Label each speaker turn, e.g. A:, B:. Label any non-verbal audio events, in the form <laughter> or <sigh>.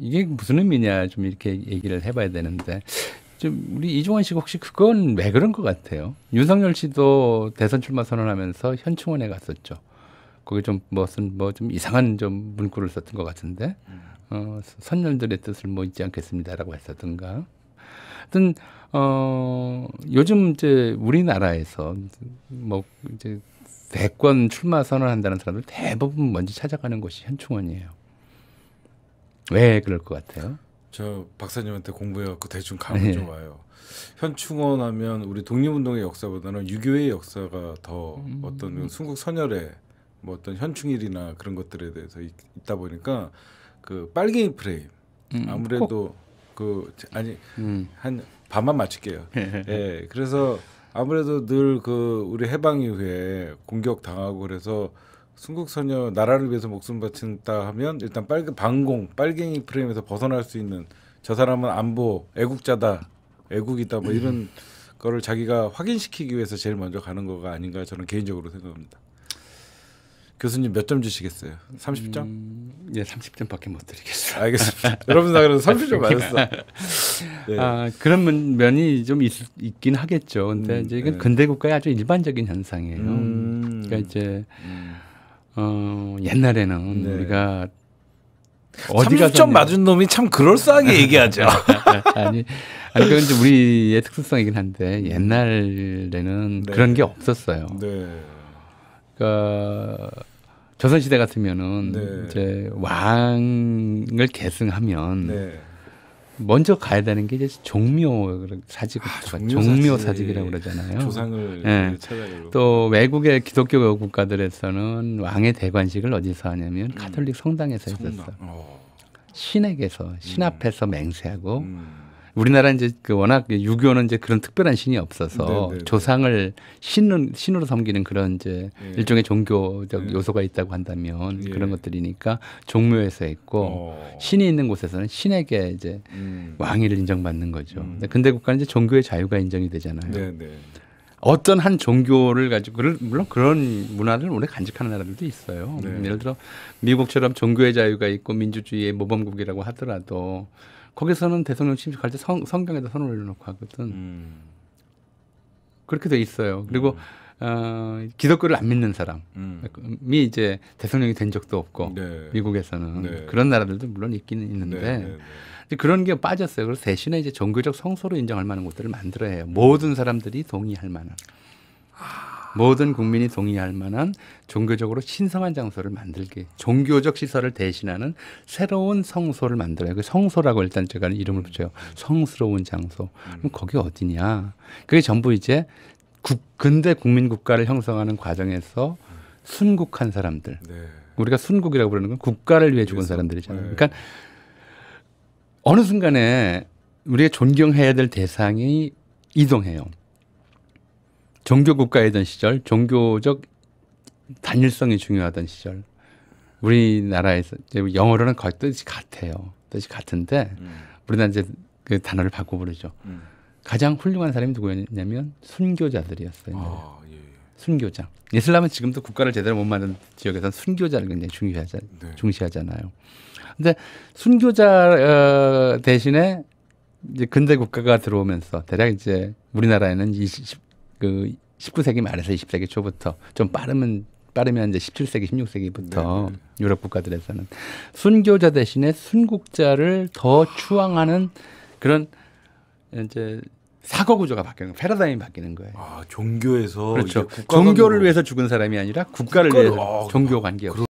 A: 이게 무슨 의미냐 좀 이렇게 얘기를 해봐야 되는데 좀 우리 이종환 씨가 혹시 그건 왜 그런 것 같아요? 윤석열 씨도 대선 출마 선언하면서 현충원에 갔었죠. 거기 좀 무슨 뭐 좀 이상한 좀 문구를 썼던 것 같은데 어, 선열들의 뜻을 뭐 잊지 않겠습니다라고 했었던가. 하여튼 어, 요즘 이제 우리나라에서 뭐 이제 대권 출마 선언한다는 사람들 대부분 먼저 찾아가는 곳이 현충원이에요. 왜 그럴 것 같아요?
B: 저 박사님한테 공부해갖고 그 대충 감을 네. 좋아요. 현충원하면 우리 독립운동의 역사보다는 유교의 역사가 더 음. 어떤 순국 선열의 뭐 어떤 현충일이나 그런 것들에 대해서 있, 다 보니까 그 빨갱이 프레임 음, 아무래도 꼭. 그 아니 음. 한 반만 맞출게요. <laughs> 예. 예, 그래서 아무래도 늘 그 우리 해방 이후에 공격 당하고 그래서 순국소녀 나라를 위해서 목숨 바친다 하면 일단 빨간 방공 빨갱이 프레임에서 벗어날 수 있는 저 사람은 안보 애국자다 애국이다 뭐 이런 음. 거를 자기가 확인시키기 위해서 제일 먼저 가는 거가 아닌가 저는 개인적으로 생각합니다. 교수님 몇 점 주시겠어요? 30점? 음, 예, 30점밖에 못 드리겠어요. 알겠습니다. 여러분 다 그래서 30점 맞았어. <laughs> 네. 아, 그런 면이 좀 있,
A: 긴 하겠죠. 근데 음, 이제 이건 네. 근대 국가의 아주 일반적인 현상이에요. 음, 그러니까 이제 음. 어, 옛날에는 네. 우리가
B: 어디 가0 맞은 놈이
A: 참 그럴싸하게 얘기하죠. <laughs> 아니, 아니 그건 이제 우리의 특수성이긴 한데 옛날에는 네. 그런 게 없었어요. 네. 그러니까 조선 시대 같으면은 네. 이제 왕을 계승하면 네. 먼저 가야 되는 게 이제 종묘 사직 아, 종묘, 종묘 사직. 이라고 그러잖아요. 조상을 네. 예. 찾아가또 외국의 기독교 국가들에서는 왕의 대관식을 어디서 하냐면 음. 카톨릭 성당에서 성 했었어. 오. 어. 신에게서 신 음. 앞에서 맹세하고 음. 우리나라 이제 그 워낙 유교는 이제 그런 특별한 신이 없어서 네네. 네, 네. 조상을 신은 신으로 섬기는 그런 이제 예. 일종의 종교적 예. 요소가 있다고 한다면 예. 그런 것들이니까 종묘에서 있고 어. 신이 있는 곳에서는 신에게 이제 음. 왕위를 인정받는 거죠. 음. 근데 국가는 이제 종교의 자유가 인정이 되잖아요. 네네. 네. 어떤 한 종교를 가지고 물론 그런 문화를 오래 간직하는 나라들도 있어요. 네. 예를 들어 미국처럼 종교의 자유가 있고 민주주의의 모범국이라고 하더라도 거기서는 대통령 취임식할 때 성, 성경에다 선을 올려놓고 하거든. 음. 그렇게 돼 있어요. 그리고 음. 어, 기독교를 안 믿는 사람이 음. 이제 대통령이 된 적도 없고 네. 미국에서는 네. 그런 나라들도 물론 있기는 있는데 네. 네, 네. 그런 게 빠졌어요. 그래서 대신에 이제 종교적 성소로 인정할 만한 곳들을 만들어야 해요. 모든 사람들이 동의할 만한. 아. 모든 국민이 동의할 만한 종교적으로 신성한 장소를 만들기, 종교적 시설을 대신하는 새로운 성소를 만들어요. 그 성소라고 일단 제가 이름을 붙여요. 성스러운 장소. 그럼 거기 어디냐? 그게 전부 이제 국, 근대 국민 국가를 형성하는 과정에서 순국한 사람들. 네. 우리가 순국이라고 부르는 건 국가를 위해 죽은 사람들이잖아요. 네. 그러니까 어느 순간에 우리가 존경해야 될 대상이 이동해요. 종교 국가이던 시절, 종교적 단일성이 중요하던 시절, 우리나라에서 영어로는 거의 뜻이 같아요. 뜻이 같은데 음. 우리나라 이제 그 단어를 바꿔 부르죠. 음. 가장 훌륭한 사람이 누구였냐면 순교자들이었어요. 아, 예. 예. 순교자. 이슬람은 지금도 국가를 제대로 못 만든 지역에서는 순교자를 굉장히 중요하자, 네. 중시하잖아요. 근데 순교자 어, 대신에 이제 근대 국가가 들어오면서 대략 이제 우리나라에는 20, 그 19세기 말에서 20세기 초부터 좀 빠르면 빠르면 이제 17세기, 16세기부터 네. 유럽 국가들에서는 순교자 대신에 순국자를 더 추앙하는 그런 이제 사고 구조가 바뀌는 거예요. 패러다임이 바뀌는 거예요. 아, 종교에서 그렇죠. 종교를 뭐 위해서 죽은 사람이 아니라 국가를, 국가를 위해서 아, 종교 관계 없이.